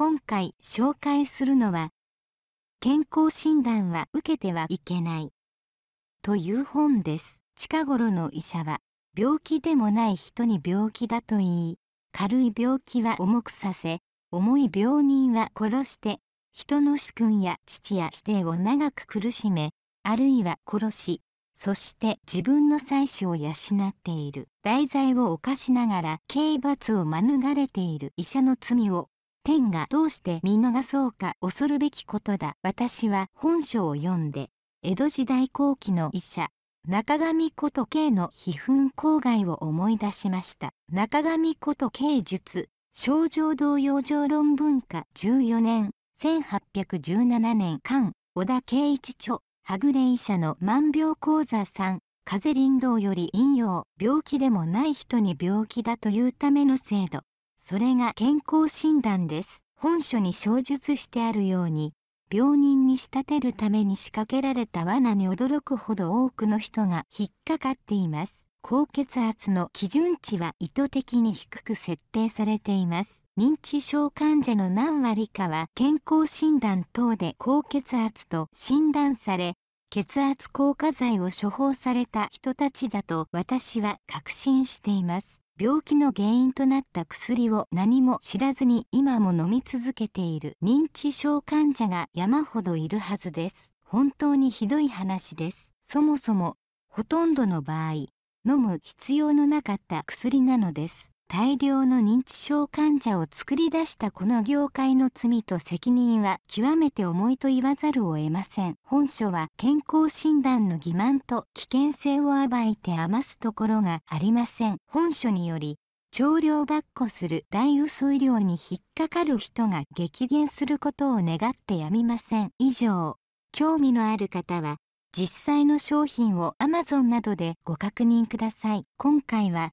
今回紹介するのは健康診断は受けてはいけないという本です近頃の医者は病気でもない人に病気だと言い軽い病気は重くさせ重い病人は殺して人の主君や父や子弟を長く苦しめあるいは殺しそして自分の妻子を養っている題材を犯しながら刑罰を免れている医者の罪を天がどうして見逃そうか恐るべきことだ私は本書を読んで江戸時代後期の医者中上こと慶の悲憤郊外を思い出しました中上こと慶術症状同様上論文化14年1817年間小田慶一著はぐれ医者の万病講座3風林道より引用病気でもない人に病気だというための制度それが健康診断です本書に詳述してあるように病人に仕立てるために仕掛けられた罠に驚くほど多くの人が引っかかっています高血圧の基準値は意図的に低く設定されています認知症患者の何割かは健康診断等で高血圧と診断され血圧効果剤を処方された人たちだと私は確信しています病気の原因となった薬を何も知らずに今も飲み続けている認知症患者が山ほどいるはずです。本当にひどい話です。そもそも、ほとんどの場合、飲む必要のなかった薬なのです。大量の認知症患者を作り出したこの業界の罪と責任は極めて重いと言わざるを得ません本書は健康診断の欺瞞と危険性を暴いて余すところがありません本書により少量ばっこする大嘘医療に引っかかる人が激減することを願ってやみません以上興味のある方は実際の商品を Amazon などでご確認ください今回は